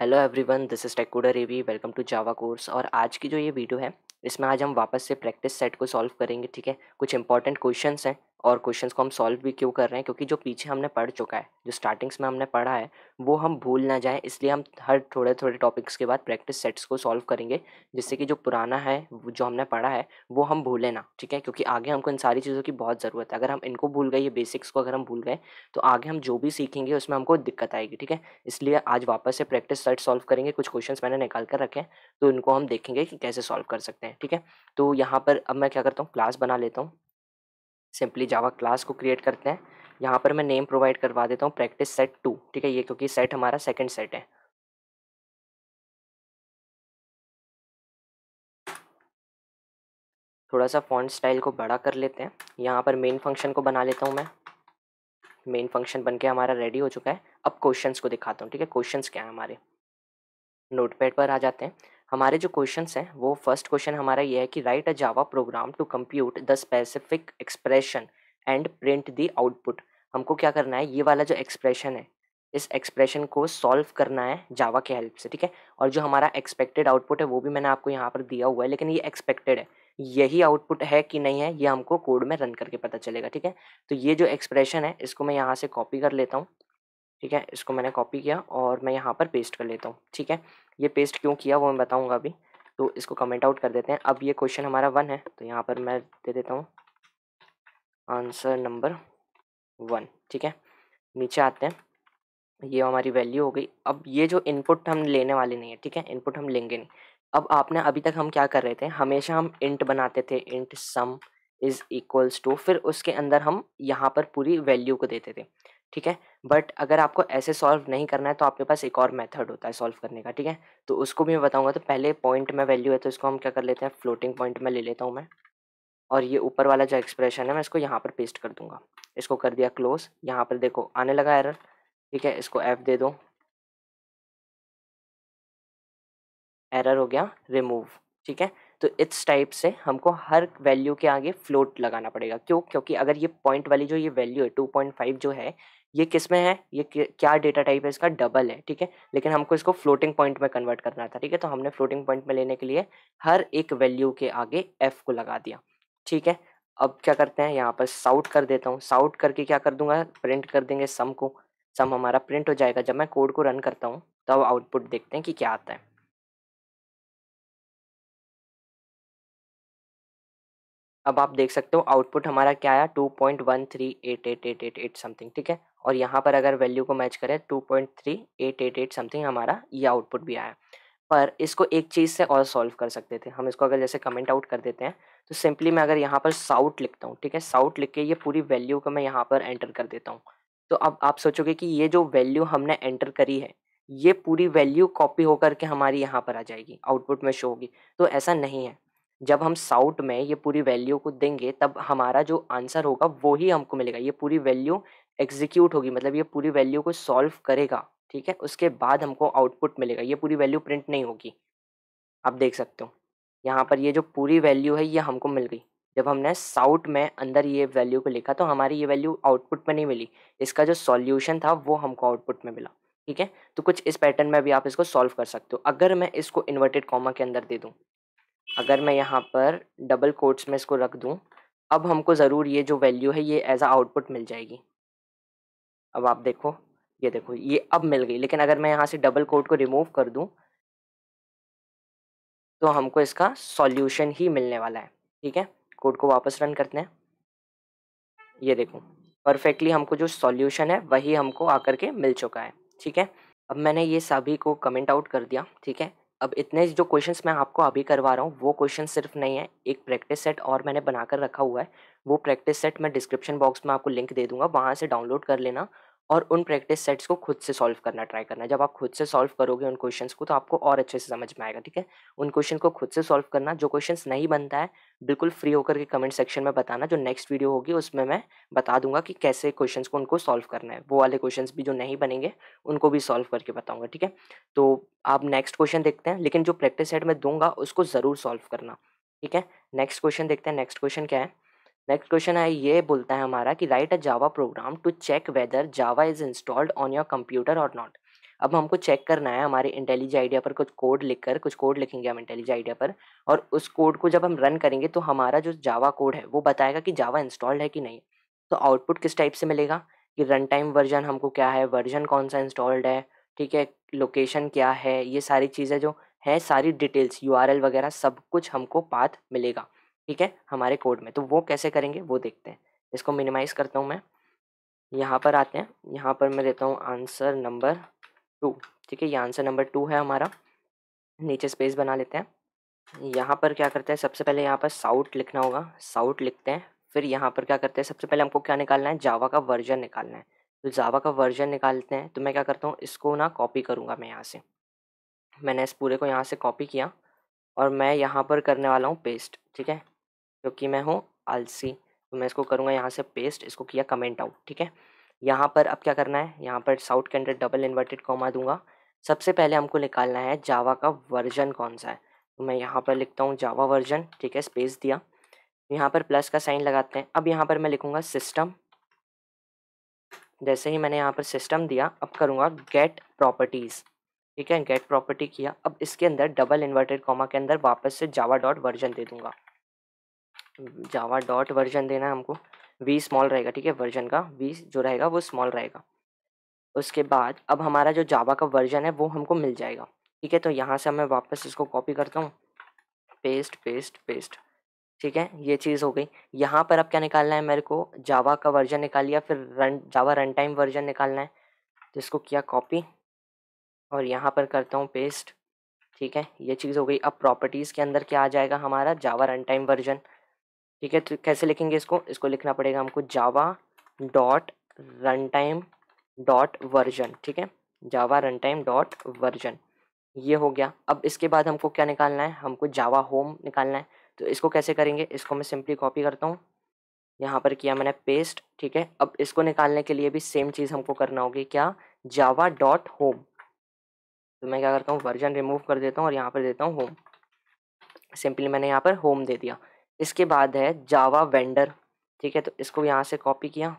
hello everyone this is टेकोडर रेवी welcome to Java course और आज की जो ये वीडियो है इसमें आज हम वापस से प्रैक्टिस सेट को सॉल्व करेंगे ठीक है कुछ इंपॉर्टेंट क्वेश्चंस हैं और क्वेश्चंस को हम सॉल्व भी क्यों कर रहे हैं क्योंकि जो पीछे हमने पढ़ चुका है जो स्टार्टिंग्स में हमने पढ़ा है वो हम भूल ना जाएं इसलिए हम हर थोड़े थोड़े टॉपिक्स के बाद प्रैक्टिस सेट्स को सॉल्व करेंगे जिससे कि जो पुराना है जो हमने पढ़ा है वो हम भूलें ना ठीक है क्योंकि आगे हमको इन सारी चीज़ों की बहुत ज़रूरत है अगर हम इनको भूल गए ये बेसिक्स को अगर हम भूल गए तो आगे हम जो भी सीखेंगे उसमें हमको दिक्कत आएगी ठीक है इसलिए आज वापस से प्रैक्टिस सेट सॉल्व करेंगे कुछ क्वेश्चन मैंने निकाल कर रखे हैं तो इनको हम देखेंगे कि कैसे सॉल्व कर सकते हैं ठीक है तो यहाँ पर अब मैं क्या करता हूँ क्लास बना लेता हूँ सिंपली जावा क्लास को क्रिएट करते हैं यहाँ पर मैं नेम प्रोवाइड करवा देता हूँ प्रैक्टिस सेट टू ठीक है ये क्योंकि सेट हमारा सेकेंड सेट है थोड़ा सा फॉन्ट स्टाइल को बड़ा कर लेते हैं यहाँ पर मेन फंक्शन को बना लेता हूँ मैं मेन फंक्शन बन के हमारा रेडी हो चुका है अब क्वेश्चंस को दिखाता हूँ ठीक है क्वेश्चंस क्या है हमारे नोटपैड पर आ जाते हैं हमारे जो क्वेश्चन हैं वो फर्स्ट क्वेश्चन हमारा ये है कि write a Java program to compute the specific expression and print the output हमको क्या करना है ये वाला जो एक्सप्रेशन है इस एक्सप्रेशन को सॉल्व करना है जावा के हेल्प से ठीक है और जो हमारा एक्सपेक्टेड आउटपुट है वो भी मैंने आपको यहाँ पर दिया हुआ है लेकिन ये एक्सपेक्टेड है यही आउटपुट है कि नहीं है ये हमको कोड में रन करके पता चलेगा ठीक है तो ये जो एक्सप्रेशन है इसको मैं यहाँ से कॉपी कर लेता हूँ ठीक है इसको मैंने कॉपी किया और मैं यहाँ पर पेस्ट कर लेता हूँ ठीक है ये पेस्ट क्यों किया वो मैं बताऊँगा अभी तो इसको कमेंट आउट कर देते हैं अब ये क्वेश्चन हमारा वन है तो यहाँ पर मैं दे देता हूँ आंसर नंबर वन ठीक है नीचे आते हैं ये हमारी वैल्यू हो गई अब ये जो इनपुट हम लेने वाले नहीं है ठीक है इनपुट हम लेंगे नहीं अब आपने अभी तक हम क्या कर रहे थे हमेशा हम इंट बनाते थे int sum is equals to फिर उसके अंदर हम यहाँ पर पूरी वैल्यू को देते थे ठीक है बट अगर आपको ऐसे सॉल्व नहीं करना है तो आपके पास एक और मेथड होता है सॉल्व करने का ठीक है तो उसको भी मैं बताऊंगा तो पहले पॉइंट में वैल्यू है तो इसको हम क्या कर लेते हैं फ्लोटिंग पॉइंट में ले लेता हूँ मैं और ये ऊपर वाला जो एक्सप्रेशन है मैं इसको यहाँ पर पेस्ट कर दूंगा इसको कर दिया क्लोज यहाँ पर देखो आने लगा एरर ठीक है इसको एफ दे दो एरर हो गया रिमूव ठीक है तो इस टाइप से हमको हर वैल्यू के आगे फ्लोट लगाना पड़ेगा क्यों क्योंकि अगर ये पॉइंट वाली जो ये वैल्यू है फाइव जो है ये किस में है ये क्या डेटा टाइप है इसका डबल है ठीक है लेकिन हमको इसको फ्लोटिंग पॉइंट में कन्वर्ट करना था ठीक है तो हमने फ्लोटिंग पॉइंट में लेने के लिए हर एक वैल्यू के आगे एफ को लगा दिया ठीक है अब क्या करते हैं यहाँ पर साउट कर देता हूँ साउट करके क्या कर दूंगा प्रिंट कर देंगे सम को सम हमारा प्रिंट हो जाएगा जब मैं कोड को रन करता हूँ तब तो आउटपुट देखते हैं कि क्या आता है अब आप देख सकते हो आउटपुट हमारा क्या आया two point one three eight eight eight eight eight something ठीक है और यहाँ पर अगर वैल्यू को मैच करें two point three eight eight eight something हमारा ये आउटपुट भी आया पर इसको एक चीज़ से और सॉल्व कर सकते थे हम इसको अगर जैसे कमेंट आउट कर देते हैं तो सिंपली मैं अगर यहाँ पर साउट लिखता हूँ ठीक है साउट लिख के ये पूरी वैल्यू को मैं यहाँ पर एंटर कर देता हूँ तो अब आप सोचोगे कि ये जो वैल्यू हमने एंटर करी है ये पूरी वैल्यू कॉपी होकर के हमारी यहाँ पर आ जाएगी आउटपुट में शो होगी तो ऐसा नहीं है जब हम साउट में ये पूरी वैल्यू को देंगे तब हमारा जो आंसर होगा वो ही हमको मिलेगा ये पूरी वैल्यू एग्जीक्यूट होगी मतलब ये पूरी वैल्यू को सॉल्व करेगा ठीक है उसके बाद हमको आउटपुट मिलेगा ये पूरी वैल्यू प्रिंट नहीं होगी आप देख सकते हो यहाँ पर ये जो पूरी वैल्यू है ये हमको मिल गई जब हमने साउट में अंदर ये वैल्यू को लिखा तो हमारी ये वैल्यू आउटपुट में नहीं मिली इसका जो सॉल्यूशन था वो हमको आउटपुट में मिला ठीक है तो कुछ इस पैटर्न में भी आप इसको सॉल्व कर सकते हो अगर मैं इसको इन्वर्टेड कॉमा के अंदर दे दूँ अगर मैं यहाँ पर डबल कोट्स में इसको रख दूँ अब हमको ज़रूर ये जो वैल्यू है ये एज आ आउटपुट मिल जाएगी अब आप देखो ये देखो ये अब मिल गई लेकिन अगर मैं यहाँ से डबल कोट को रिमूव कर दूँ तो हमको इसका सॉल्यूशन ही मिलने वाला है ठीक है कोड को वापस रन करते हैं ये देखो परफेक्टली हमको जो सॉल्यूशन है वही हमको आकर के मिल चुका है ठीक है अब मैंने ये सभी को कमेंट आउट कर दिया ठीक है अब इतने जो क्वेश्चंस मैं आपको अभी करवा रहा हूँ वो क्वेश्चन सिर्फ नहीं है एक प्रैक्टिस सेट और मैंने बनाकर रखा हुआ है वो प्रैक्टिस सेट मैं डिस्क्रिप्शन बॉक्स में आपको लिंक दे दूंगा वहाँ से डाउनलोड कर लेना और उन प्रैक्टिस सेट्स को खुद से सॉल्व करना ट्राई करना जब आप खुद से सॉल्व करोगे उन क्वेश्चंस को तो आपको और अच्छे से समझ में आएगा ठीक है उन क्वेश्चन को खुद से सॉल्व करना जो क्वेश्चंस नहीं बनता है बिल्कुल फ्री होकर के कमेंट सेक्शन में बताना जो नेक्स्ट वीडियो होगी उसमें मैं बता दूंगा कि कैसे क्वेश्चन को उनको सॉल्व करना है वो वाले क्वेश्चन भी जो नहीं बनेंगे उनको भी सॉल्व करके बताऊँगा ठीक है तो आप नेक्स्ट क्वेश्चन देखते हैं लेकिन जो प्रैक्टिस सेट मैं दूंगा उसको ज़रूर सॉल्व करना ठीक है नेक्स्ट क्वेश्चन देखते हैं नेक्स्ट क्वेश्चन क्या है नेक्स्ट क्वेश्चन है ये बोलता है हमारा कि write a Java program to check whether Java is installed on your computer और नॉट अब हमको चेक करना है हमारे इंटेलिज आइडिया पर कुछ कोड लिखकर कुछ कोड लिखेंगे हम इंटेलिज आइडिया पर और उस कोड को जब हम रन करेंगे तो हमारा जो जावा कोड है वो बताएगा कि जावा इंस्टॉल्ड है कि नहीं तो आउटपुट किस टाइप से मिलेगा कि रन टाइम वर्जन हमको क्या है वर्जन कौन सा इंस्टॉल्ड है ठीक है लोकेशन क्या है ये सारी चीज़ें जो हैं सारी डिटेल्स यू वगैरह सब कुछ हमको पाथ मिलेगा ठीक है हमारे कोड में तो वो कैसे करेंगे वो देखते हैं इसको मिनिमाइज़ करता हूँ मैं यहाँ पर आते हैं यहाँ पर मैं देता हूँ आंसर नंबर टू ठीक है ये आंसर नंबर टू है हमारा नीचे स्पेस बना लेते हैं यहाँ पर क्या करते हैं सबसे पहले यहाँ पर साउट लिखना होगा साउट लिखते हैं फिर यहाँ पर क्या करते हैं सबसे पहले हमको क्या निकालना है जावा का वर्जन निकालना है तो जावा का वर्जन निकालते हैं तो मैं क्या करता हूँ इसको ना कॉपी करूँगा मैं यहाँ से मैंने इस पूरे को यहाँ से कॉपी किया और मैं यहाँ पर करने वाला हूँ पेस्ट ठीक है क्योंकि मैं हूँ आलसी तो मैं इसको करूँगा यहाँ से पेस्ट इसको किया कमेंट आउट ठीक है यहाँ पर अब क्या करना है यहाँ पर साउथ के डबल इन्वर्टेड कॉमा दूंगा सबसे पहले हमको निकालना है जावा का वर्जन कौन सा है तो मैं यहाँ पर लिखता हूँ जावा वर्जन ठीक है स्पेस दिया यहाँ पर प्लस का साइन लगाते हैं अब यहाँ पर मैं लिखूँगा सिस्टम जैसे ही मैंने यहाँ पर सिस्टम दिया अब करूँगा गेट प्रॉपर्टीज़ ठीक है गेट प्रॉपर्टी किया अब इसके अंदर डबल इन्वर्टेड कॉमा के अंदर वापस से जावा डॉट वर्जन दे दूंगा जावा डॉट वर्जन देना है हमको वी स्मॉल रहेगा ठीक है वर्जन का वी जो रहेगा वो स्मॉल रहेगा उसके बाद अब हमारा जो जावा का वर्जन है वो हमको मिल जाएगा ठीक है तो यहाँ से मैं वापस इसको कॉपी करता हूँ पेस्ट पेस्ट पेस्ट ठीक है ये चीज़ हो गई यहाँ पर अब क्या निकालना है मेरे को जावा का वर्जन निकाल लिया फिर run Java run time version निकालना है तो इसको किया कॉपी और यहाँ पर करता हूँ पेस्ट ठीक है ये चीज़ हो गई अब प्रॉपर्टीज़ के अंदर क्या आ जाएगा हमारा जावा रन टाइम वर्जन ठीक है तो कैसे लिखेंगे इसको इसको लिखना पड़ेगा हमको Java dot run time dot version ठीक है Java run time dot version ये हो गया अब इसके बाद हमको क्या निकालना है हमको जावा होम निकालना है तो इसको कैसे करेंगे इसको मैं सिंपली कॉपी करता हूँ यहाँ पर किया मैंने पेस्ट ठीक है अब इसको निकालने के लिए भी सेम चीज़ हमको करना होगी क्या जावा डॉट होम तो मैं क्या करता हूँ वर्जन रिमूव कर देता हूँ और यहाँ पर देता हूँ होम सिंपली मैंने यहाँ पर होम दे दिया इसके बाद है जावा वेंडर ठीक है तो इसको यहाँ से कॉपी किया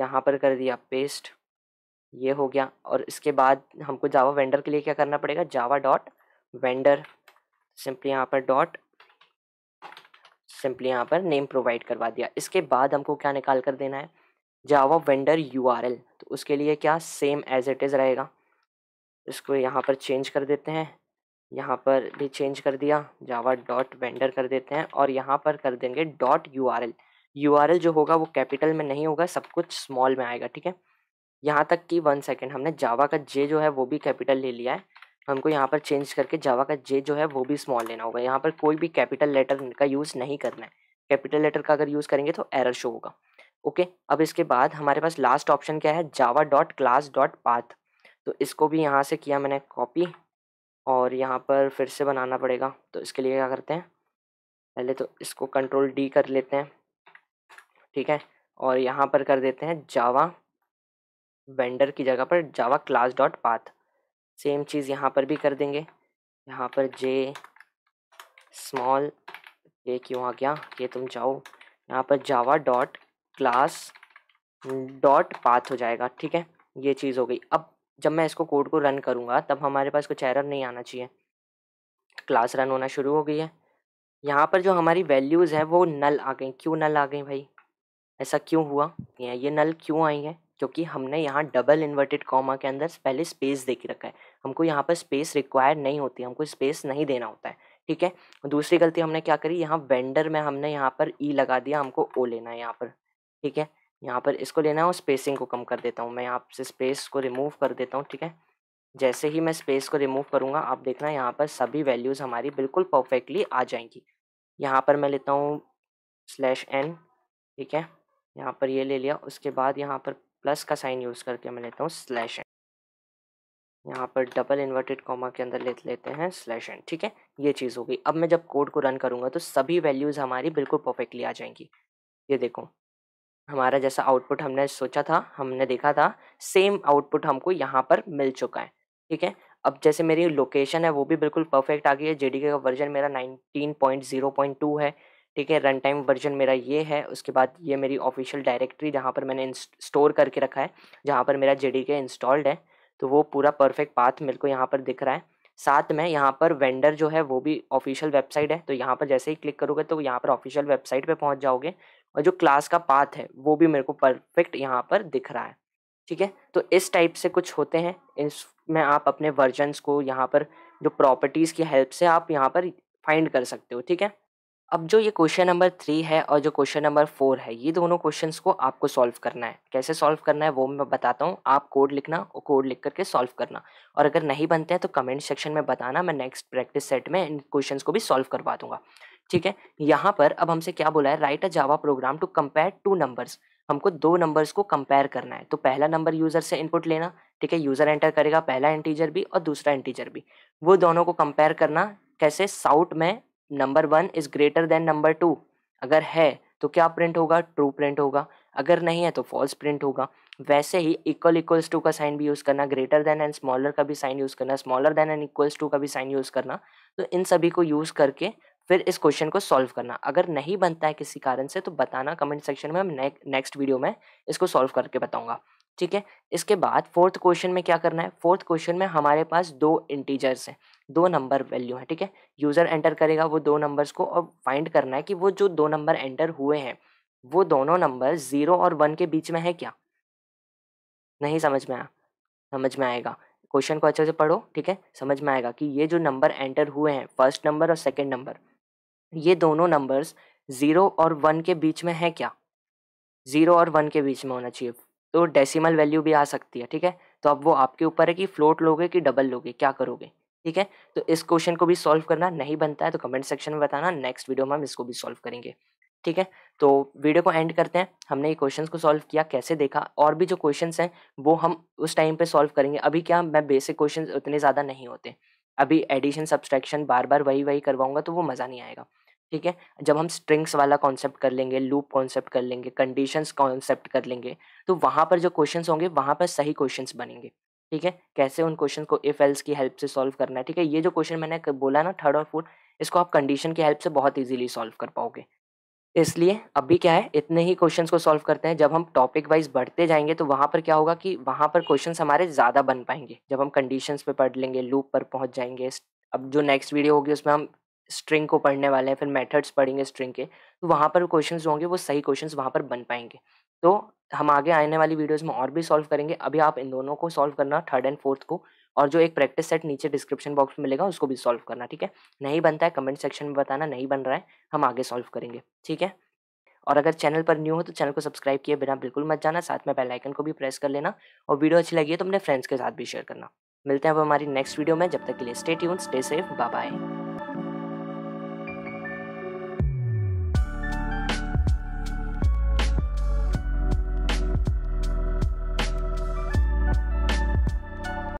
यहाँ पर कर दिया पेस्ट ये हो गया और इसके बाद हमको जावा वेंडर के लिए क्या करना पड़ेगा जावा डॉट वेंडर सिंपली यहाँ पर डॉट सिंपली यहाँ पर नेम प्रोवाइड करवा दिया इसके बाद हमको क्या निकाल कर देना है जावा वेंडर यू तो उसके लिए क्या सेम एज इट इज़ रहेगा इसको यहाँ पर चेंज कर देते हैं यहाँ पर भी चेंज कर दिया जावा डॉट वेंडर कर देते हैं और यहाँ पर कर देंगे dot U R L U R L जो होगा वो कैपिटल में नहीं होगा सब कुछ स्मॉल में आएगा ठीक है यहाँ तक कि वन सेकेंड हमने जावा का जे जो है वो भी कैपिटल ले लिया है हमको यहाँ पर चेंज करके जावा का जे जो है वो भी स्मॉल लेना होगा यहाँ पर कोई भी कैपिटल लेटर का यूज़ नहीं करना है कैपिटल लेटर का अगर यूज़ करेंगे तो एरर शो होगा ओके अब इसके बाद हमारे पास लास्ट ऑप्शन क्या है Java dot class dot path तो इसको भी यहाँ से किया मैंने कॉपी और यहाँ पर फिर से बनाना पड़ेगा तो इसके लिए क्या करते हैं पहले तो इसको कंट्रोल डी कर लेते हैं ठीक है और यहाँ पर कर देते हैं जावा वेंडर की जगह पर Java class dot path same चीज़ यहाँ पर भी कर देंगे यहाँ पर जे स्मॉल ये क्यों आ गया ये तुम जाओ यहाँ पर Java dot class dot path हो जाएगा ठीक है ये चीज़ हो गई अब जब मैं इसको कोड को रन करूँगा तब हमारे पास कुछ एरर नहीं आना चाहिए क्लास रन होना शुरू हो गई है यहाँ पर जो हमारी वैल्यूज़ हैं वो नल आ गई क्यों नल आ गई भाई ऐसा क्यों हुआ ये नल क्यों आई है क्योंकि हमने यहाँ डबल इन्वर्टेड कॉमा के अंदर पहले स्पेस दे के रखा है हमको यहाँ पर स्पेस रिक्वायर नहीं होती हमको स्पेस नहीं देना होता है ठीक है दूसरी गलती हमने क्या करी यहाँ वेंडर में हमने यहाँ पर ई लगा दिया हमको ओ लेना है यहाँ पर ठीक है यहाँ पर इसको लेना है और स्पेसिंग को कम कर देता हूँ मैं यहाँ से स्पेस को रिमूव कर देता हूँ ठीक है जैसे ही मैं स्पेस को रिमूव करूँगा आप देखना यहाँ पर सभी वैल्यूज़ हमारी बिल्कुल परफेक्टली आ जाएंगी यहाँ पर मैं लेता हूँ स्लैश एन ठीक है यहाँ पर ये ले लिया उसके बाद यहाँ पर प्लस का साइन यूज़ करके मैं लेता हूँ स्लैश एन यहाँ पर डबल इन्वर्टेड कॉमा के अंदर ले लेते हैं स्लैश एन ठीक है ये चीज़ हो गई अब मैं जब कोड को रन करूँगा तो सभी वैल्यूज़ हमारी बिल्कुल परफेक्टली आ जाएंगी ये देखो हमारा जैसा आउटपुट हमने सोचा था हमने देखा था सेम आउटपुट हमको यहाँ पर मिल चुका है ठीक है अब जैसे मेरी लोकेशन है वो भी बिल्कुल परफेक्ट आ गई है जेडीके का वर्जन मेरा 19.0.2 है ठीक है रन टाइम वर्जन मेरा ये है उसके बाद ये मेरी ऑफिशियल डायरेक्टरी जहाँ पर मैंने स्टोर करके रखा है जहाँ पर मेरा जे इंस्टॉल्ड है तो वो पूरा परफेक्ट पाथ मेरे को यहाँ पर दिख रहा है साथ में यहाँ पर वेंडर जो है वो भी ऑफिशियल वेबसाइट है तो यहाँ पर जैसे ही क्लिक करोगे तो यहाँ पर ऑफिशियल वेबसाइट पे पहुँच जाओगे और जो क्लास का पाथ है वो भी मेरे को परफेक्ट यहाँ पर दिख रहा है ठीक है तो इस टाइप से कुछ होते हैं इसमें आप अपने वर्जनस को यहाँ पर जो प्रॉपर्टीज़ की हेल्प से आप यहाँ पर फाइंड कर सकते हो ठीक है अब जो ये क्वेश्चन नंबर थ्री है और जो क्वेश्चन नंबर फोर है ये दोनों क्वेश्चन को आपको सॉल्व करना है कैसे सॉल्व करना है वो मैं बताता हूँ आप कोड लिखना और कोड लिख करके सॉल्व करना और अगर नहीं बनते हैं तो कमेंट सेक्शन में बताना मैं नेक्स्ट प्रैक्टिस सेट में इन क्वेश्चन को भी सॉल्व करवा दूंगा ठीक है यहाँ पर अब हमसे क्या बोला है write a Java program to compare two numbers हमको दो नंबर्स को कंपेयर करना है तो पहला नंबर यूजर से इनपुट लेना ठीक है यूजर एंटर करेगा पहला इंटीजर भी और दूसरा इंटीजर भी वो दोनों को कंपेयर करना कैसे साउट में number one is greater than number two अगर है तो क्या प्रिंट होगा ट्रू प्रिंट होगा अगर नहीं है तो फॉल्स प्रिंट होगा वैसे ही इक्वल इक्वल्स टू का साइन भी यूज़ करना ग्रेटर देन एंड स्मॉलर का भी साइन यूज़ करना smaller than and equals to का भी साइन यूज़ करना तो इन सभी को यूज़ करके फिर इस क्वेश्चन को सॉल्व करना अगर नहीं बनता है किसी कारण से तो बताना कमेंट सेक्शन में मैं नेक्स्ट वीडियो में इसको सॉल्व करके बताऊंगा ठीक है इसके बाद फोर्थ क्वेश्चन में क्या करना है फोर्थ क्वेश्चन में हमारे पास दो इंटीजर्स हैं दो नंबर वैल्यू हैं ठीक है यूज़र एंटर करेगा वो दो नंबर्स को और फाइंड करना है कि वो जो दो नंबर एंटर हुए हैं वो दोनों नंबर ज़ीरो और वन के बीच में है क्या नहीं समझ में आया समझ में आएगा क्वेश्चन को अच्छे से पढ़ो ठीक है समझ में आएगा कि ये जो नंबर एंटर हुए हैं फर्स्ट नंबर और सेकेंड नंबर ये दोनों नंबर्स ज़ीरो और वन के बीच में है क्या ज़ीरो और वन के बीच में होना चाहिए तो डेसिमल वैल्यू भी आ सकती है ठीक है तो अब वो आपके ऊपर है कि फ्लोट लोगे कि डबल लोगे क्या करोगे ठीक है तो इस क्वेश्चन को भी सॉल्व करना नहीं बनता है तो कमेंट सेक्शन में बताना नेक्स्ट वीडियो में हम इसको भी सॉल्व करेंगे ठीक है तो वीडियो को एंड करते हैं हमने ये क्वेश्चंस को सॉल्व किया कैसे देखा और भी जो क्वेश्चंस हैं वो हम उस टाइम पे सॉल्व करेंगे अभी क्या मैं बेसिक क्वेश्चंस उतने ज़्यादा नहीं होते अभी एडिशन सब्सट्रैक्शन बार बार वही वही करवाऊंगा तो वो मज़ा नहीं आएगा ठीक है जब हम स्ट्रिंग्स वाला कॉन्सेप्ट कर लेंगे लूप कॉन्सेप्ट कर लेंगे कंडीशंस कॉन्सेप्ट कर लेंगे तो वहाँ पर जो क्वेश्चन होंगे वहाँ पर सही क्वेश्चन बनेंगे ठीक है कैसे उन क्वेश्चन को इफ एल्स की हेल्प से सॉल्व करना है ठीक है ये जो क्वेश्चन मैंने बोला ना थर्ड और फोर्थ इसको आप कंडीशन की हेल्प से बहुत इजीली सॉल्व कर पाओगे इसलिए अभी क्या है इतने ही क्वेश्चंस को सॉल्व करते हैं जब हम टॉपिक वाइज बढ़ते जाएंगे तो वहाँ पर क्या होगा कि वहाँ पर क्वेश्चंस हमारे ज़्यादा बन पाएंगे जब हम कंडीशंस पे पढ़ लेंगे लूप पर पहुँच जाएंगे अब जो नेक्स्ट वीडियो होगी उसमें हम स्ट्रिंग को पढ़ने वाले हैं फिर मेथड्स पढ़ेंगे स्ट्रिंग के तो वहाँ पर क्वेश्चन होंगे वो सही क्वेश्चन वहाँ पर बन पाएंगे तो हम आगे आने वाली वीडियोज़ में और भी सॉल्व करेंगे अभी आप इन दोनों को सॉल्व करना थर्ड एंड फोर्थ को और जो एक प्रैक्टिस सेट नीचे डिस्क्रिप्शन बॉक्स में मिलेगा उसको भी सॉल्व करना ठीक है नहीं बनता है कमेंट सेक्शन में बताना नहीं बन रहा है हम आगे सॉल्व करेंगे ठीक है और अगर चैनल पर न्यू हो तो चैनल को सब्सक्राइब किए बिना बिल्कुल मत जाना साथ में बेल आइकन को भी प्रेस कर लेना और वीडियो अच्छी लगी है तो अपने फ्रेंड्स के साथ भी शेयर करना मिलते हैं अब हमारी नेक्स्ट वीडियो में जब तक के लिए stay tune stay safe bye bye